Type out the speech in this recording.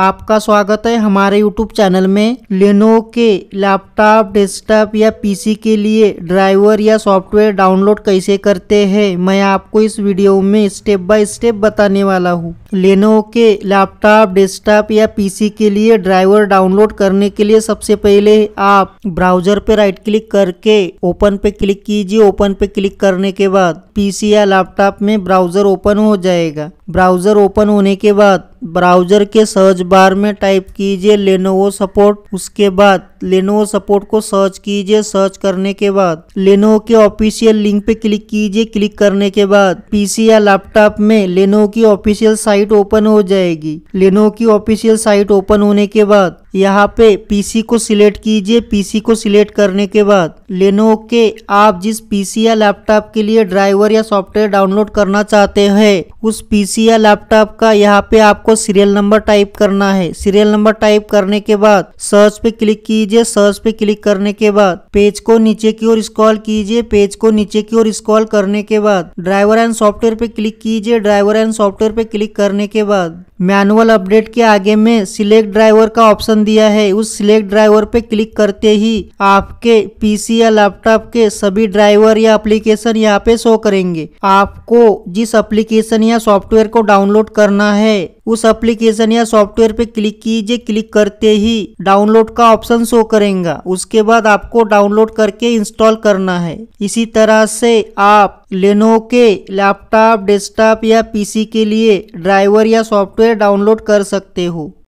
आपका स्वागत है हमारे YouTube चैनल में लेनो के लैपटॉप डेस्कटॉप या पीसी के लिए ड्राइवर या सॉफ्टवेयर डाउनलोड कैसे करते हैं मैं आपको इस वीडियो में स्टेप बाय स्टेप बताने वाला हूँ लेनो के लैपटॉप डेस्कटॉप या पीसी के लिए ड्राइवर डाउनलोड करने के लिए सबसे पहले आप ब्राउजर पे राइट क्लिक करके ओपन पे क्लिक कीजिए ओपन पे क्लिक करने के बाद पीसी या लैपटॉप में ब्राउजर ओपन हो जाएगा ब्राउज़र ओपन होने के बाद ब्राउज़र के सर्च बार में टाइप कीजिए लेनोवो सपोर्ट उसके बाद लेनो सपोर्ट को सर्च कीजिए सर्च करने के बाद लेनो के ऑफिशियल लिंक पे क्लिक कीजिए क्लिक करने के बाद पीसी या लैपटॉप में लेनो की ऑफिशियल साइट ओपन हो जाएगी लेनो की ऑफिशियल साइट ओपन होने के बाद यहाँ पे पीसी को सिलेक्ट कीजिए पीसी को सिलेक्ट करने के बाद लेनो के आप जिस पीसी या लैपटॉप के लिए ड्राइवर या सॉफ्टवेयर डाउनलोड करना चाहते हैं उस पीसी या लैपटॉप का यहाँ पे आपको सीरियल नंबर टाइप करना है सीरियल नंबर टाइप करने के बाद सर्च पे क्लिक कीजिए कीजिए सर्च पे क्लिक करने के बाद पेज को नीचे की ओर स्क्रॉल कीजिए पेज को नीचे की ओर स्क्रॉल करने के बाद ड्राइवर एंड सॉफ्टवेयर पे क्लिक कीजिए ड्राइवर एंड सॉफ्टवेयर पे क्लिक करने के बाद मैनुअल अपडेट के आगे में सिलेक्ट ड्राइवर का ऑप्शन दिया है उस सिलेक्ट ड्राइवर पे क्लिक करते ही आपके पीसी या लैपटॉप के सभी ड्राइवर या एप्लीकेशन यहाँ पे शो करेंगे आपको जिस एप्लीकेशन या सॉफ्टवेयर को डाउनलोड करना है उस एप्लीकेशन या सॉफ्टवेयर पे क्लिक कीजिए क्लिक करते ही डाउनलोड का ऑप्शन शो करेगा उसके बाद आपको डाउनलोड करके इंस्टॉल करना है इसी तरह से आप लेनो के लैपटॉप डेस्कटॉप या पीसी के लिए ड्राइवर या सॉफ्टवेयर डाउनलोड कर सकते हो